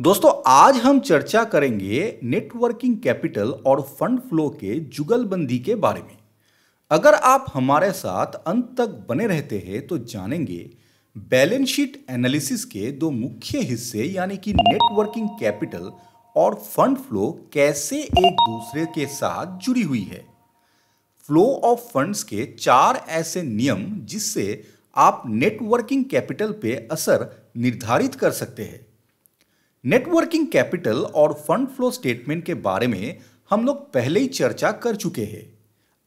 दोस्तों आज हम चर्चा करेंगे नेटवर्किंग कैपिटल और फंड फ्लो के जुगलबंदी के बारे में अगर आप हमारे साथ अंत तक बने रहते हैं तो जानेंगे बैलेंस शीट एनालिसिस के दो मुख्य हिस्से यानी कि नेटवर्किंग कैपिटल और फंड फ्लो कैसे एक दूसरे के साथ जुड़ी हुई है फ्लो ऑफ फंड्स के चार ऐसे नियम जिससे आप नेटवर्किंग कैपिटल पे असर निर्धारित कर सकते हैं नेटवर्किंग कैपिटल और फंड फ्लो स्टेटमेंट के बारे में हम लोग पहले ही चर्चा कर चुके हैं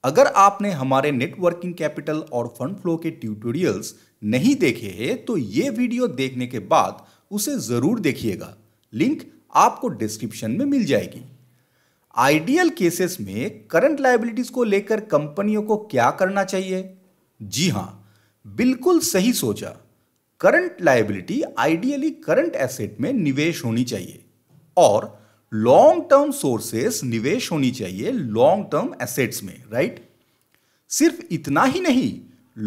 अगर आपने हमारे नेटवर्किंग कैपिटल और फंड फ्लो के ट्यूटोरियल्स नहीं देखे हैं तो ये वीडियो देखने के बाद उसे ज़रूर देखिएगा लिंक आपको डिस्क्रिप्शन में मिल जाएगी आइडियल केसेस में करंट लाइबिलिटीज को लेकर कंपनियों को क्या करना चाहिए जी हाँ बिल्कुल सही सोचा current liability ideally current asset में निवेश होनी चाहिए और लॉन्ग टर्म सोर्सेस निवेश होनी चाहिए लॉन्ग टर्म एसेट्स में राइट सिर्फ इतना ही नहीं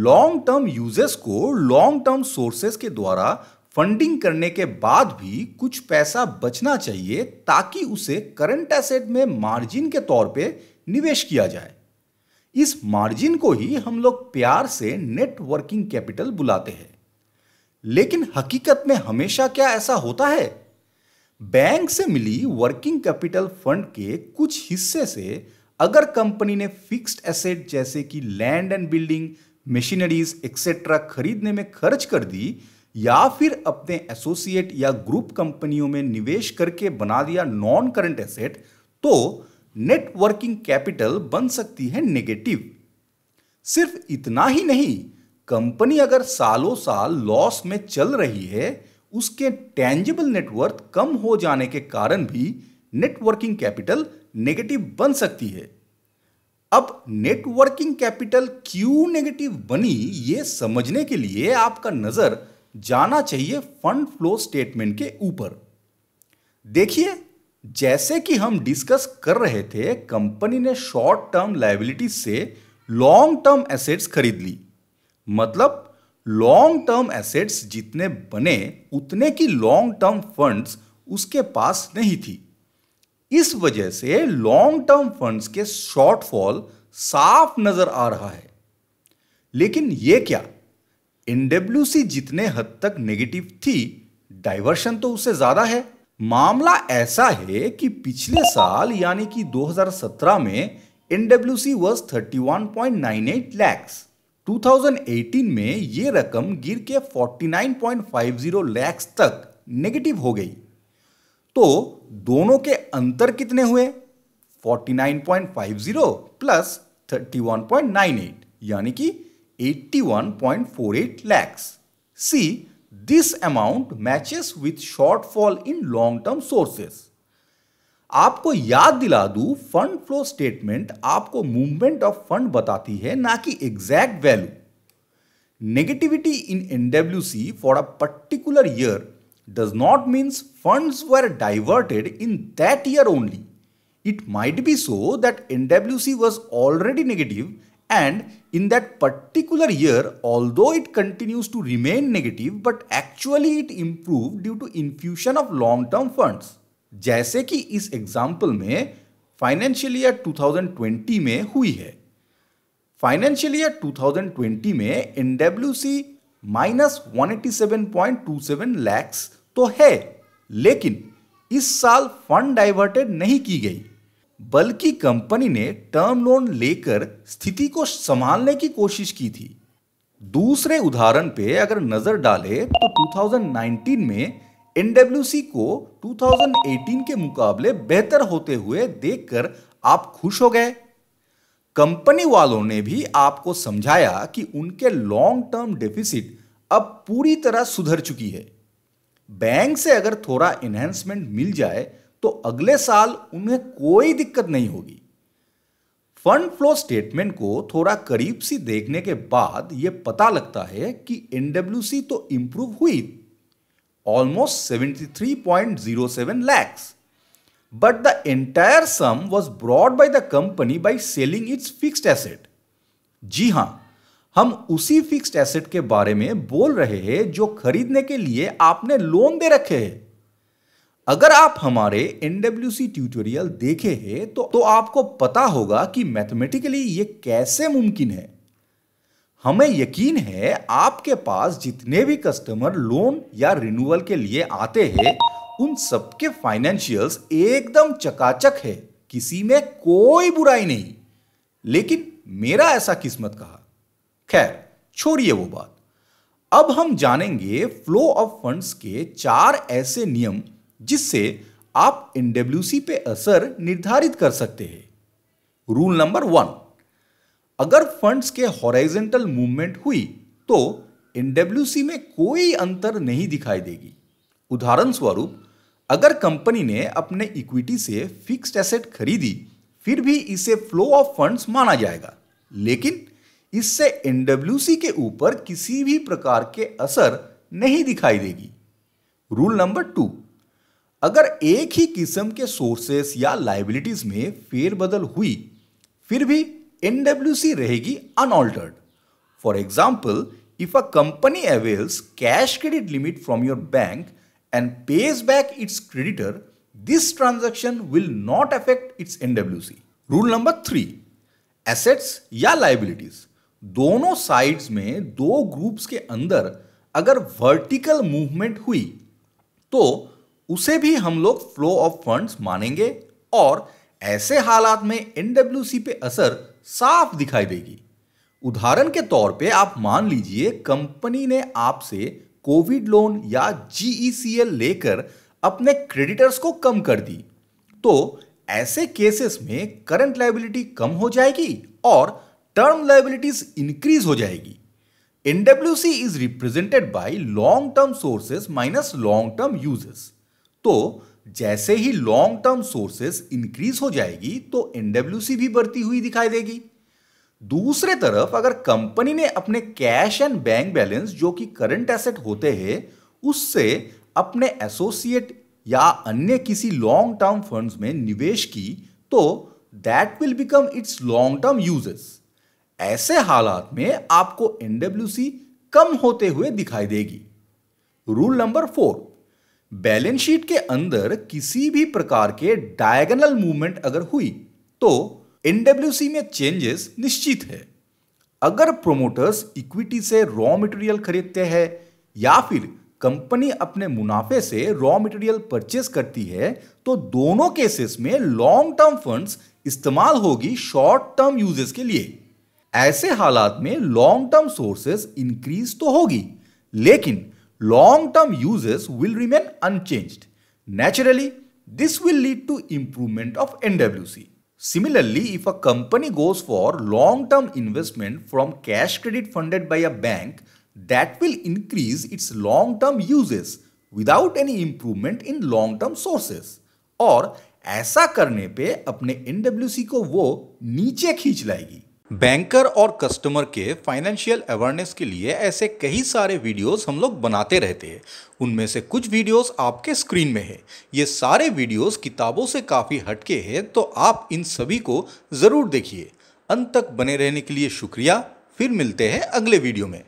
लॉन्ग टर्म यूजर्स को लॉन्ग टर्म सोर्सेस के द्वारा फंडिंग करने के बाद भी कुछ पैसा बचना चाहिए ताकि उसे करंट एसेट में मार्जिन के तौर पे निवेश किया जाए इस मार्जिन को ही हम लोग प्यार से नेटवर्किंग कैपिटल बुलाते हैं लेकिन हकीकत में हमेशा क्या ऐसा होता है बैंक से मिली वर्किंग कैपिटल फंड के कुछ हिस्से से अगर कंपनी ने फिक्स्ड एसेट जैसे कि land and building machineries etcetera खरीदने में खर्च कर दी या फिर अपने एसोसिएट या ग्रुप कंपनियों में निवेश करके बना दिया नॉन करंट एसेट तो नेटवर्किंग कैपिटल बन सकती है नेगेटिव सिर्फ इतना ही नहीं कंपनी अगर सालों साल लॉस में चल रही है उसके टैंजिबल नेटवर्थ कम हो जाने के कारण भी नेटवर्किंग कैपिटल नेगेटिव बन सकती है अब नेटवर्किंग कैपिटल क्यों नेगेटिव बनी ये समझने के लिए आपका नज़र जाना चाहिए फंड फ्लो स्टेटमेंट के ऊपर देखिए जैसे कि हम डिस्कस कर रहे थे कंपनी ने शॉर्ट टर्म लाइबिलिटीज से लॉन्ग टर्म एसेट्स खरीद ली मतलब लॉन्ग टर्म एसेट्स जितने बने उतने की लॉन्ग टर्म फंड्स उसके पास नहीं थी इस वजह से लॉन्ग टर्म फंड्स के शॉर्टफॉल साफ नजर आ रहा है लेकिन यह क्या एनडब्ल्यू जितने हद तक नेगेटिव थी डाइवर्शन तो उससे ज्यादा है मामला ऐसा है कि पिछले साल यानी कि 2017 में NW point nine eight lakhs 2018 में ये रकम गिर के 49.50 लाख तक नेगेटिव हो गई तो दोनों के अंतर कितने हुए 49.50 प्लस 31.98 यानी कि 81.48 lakh see this amount matches with shortfall in long term sources आपको याद दिला दू फंड फ्लो स्टेटमेंट आपको मूवमेंट ऑफ फंड बताती है ना कि exact value negativity in NW C for a particular year does not means fund were diverted in that year only it might be so that NW C was already negative and in that particular year although it continues to remain negative but actually it improve due to infusion of long term funds जैसे कि इस example में financial year 2020 में हुई है financial year 2020 में एनडब्ल्यूसी minus one lakhs तो है लेकिन इस साल फंड डाइवर्टेड नहीं की गई बल्कि कंपनी ने टर्म लोन लेकर स्थिति को संभालने की कोशिश की थी दूसरे उदाहरण पे अगर नजर डाले तो 2019 में एनडब्ल्यूसी को 2018 के मुकाबले बेहतर होते हुए देखकर आप खुश हो गए कंपनी वालों ने भी आपको समझाया कि उनके लॉन्ग टर्म डेफिसिट अब पूरी तरह सुधर चुकी है बैंक से अगर थोड़ा एनहेंसमेंट मिल जाए तो अगले साल उन्हें कोई दिक्कत नहीं होगी फंड फ्लो स्टेटमेंट को थोड़ा करीब सी देखने के बाद यह पता लगता है कि एनडब्ल्यूसी तो इंप्रूव हुई almost 73.07 lakhs. But the entire sum was brought by the company by selling its fixed asset. जी हाँ हम उसी फिक्स्ड एसेट के बारे में बोल रहे हैं जो खरीदने के लिए आपने लोन दे रखे हैं अगर आप हमारे एनडब्ल्यूसी ट्यूटोरियल देखे हैं तो, तो आपको पता होगा कि मैथमेटिकली ये कैसे मुमकिन है हमें यकीन है आपके पास जितने भी कस्टमर लोन या रिन्यूअल के लिए आते हैं उन सबके फाइनेंशियल्स एकदम चकाचक है किसी में कोई बुराई नहीं लेकिन मेरा ऐसा किस्मत कहा खैर छोड़िए वो बात अब हम जानेंगे फ्लो ऑफ फंड्स के चार ऐसे नियम जिससे आप एनडब्ल्यूसी पे असर निर्धारित कर सकते हैं रूल नंबर वन अगर फंड्स के हॉराइजेंटल मूवमेंट हुई तो एनडब्ल्यूसी में कोई अंतर नहीं दिखाई देगी उदाहरण स्वरूप अगर कंपनी ने अपने इक्विटी से फिक्स्ड एसेट खरीदी फिर भी इसे फ्लो ऑफ फंड्स माना जाएगा लेकिन इससे एनडब्ल्यूसी के ऊपर किसी भी प्रकार के असर नहीं दिखाई देगी रूल नंबर टू अगर एक ही किस्म के सोर्सेस या लाइबिलिटीज में फेरबदल हुई फिर भी NWC रहेगी unaltered for example if a company avails cash credit limit from your bank and pays back its creditor this transaction will not affect its NW C rule number three assets या liabilities दोनों sides में दो groups के अंदर अगर vertical movement हुई तो उसे भी हम लोग फ्लो ऑफ फंड्स मानेंगे और ऐसे हालात में एनडब्ल्यू सी पे असर साफ दिखाई देगी उदाहरण के तौर पे आप मान लीजिए कंपनी ने आपसे कोविड लोन या जीईसीएल e लेकर अपने क्रेडिटर्स को कम कर दी तो ऐसे केसेस में करंट लाइबिलिटी कम हो जाएगी और टर्म लाइबिलिटीज इंक्रीज हो जाएगी NWC is represented by long term sources minus long term uses तो जैसे ही लॉन्ग टर्म सोर्सेस इंक्रीज हो जाएगी तो एनडब्ल्यूसी भी बढ़ती हुई दिखाई देगी दूसरे तरफ अगर कंपनी ने अपने कैश एंड बैंक बैलेंस जो कि करंट एसेट होते हैं उससे अपने एसोसिएट या अन्य किसी लॉन्ग टर्म फंड्स में निवेश की तो that will become its long term uses ऐसे हालात में आपको एनडब्ल्यूसी कम होते हुए दिखाई देगी rule number four balance sheet के अंदर किसी भी प्रकार के डायगोनल मूवमेंट अगर हुई तो एनडब्ल्यूसी में चेंजेस निश्चित है अगर प्रोमोटर्स इक्विटी से रॉ मटेरियल खरीदते हैं या फिर कंपनी अपने मुनाफे से रॉ मटेरियल परचेस करती है तो दोनों केसेस में लॉन्ग टर्म फंड्स इस्तेमाल होगी शॉर्ट टर्म यूजेस के लिए ऐसे हालात में लॉन्ग टर्म सोर्सेस इंक्रीज तो होगी लेकिन long-term uses will remain unchanged. Naturally, this will lead to improvement of NWC. Similarly, if a company goes for long-term investment from cash credit funded by a bank, that will increase its long-term uses without any improvement in long-term sources. Or, ऐसा करने पे अपने NWC को वो नीचे खींच लाएगी banker और कस्टमर के फाइनेंशियल अवेयरनेस के लिए ऐसे कई सारे वीडियोस हम लोग बनाते रहते हैं उनमें से कुछ वीडियोस आपके स्क्रीन में है ये सारे वीडियोस किताबों से काफ़ी हटके हैं तो आप इन सभी को ज़रूर देखिए अंत तक बने रहने के लिए शुक्रिया फिर मिलते हैं अगले वीडियो में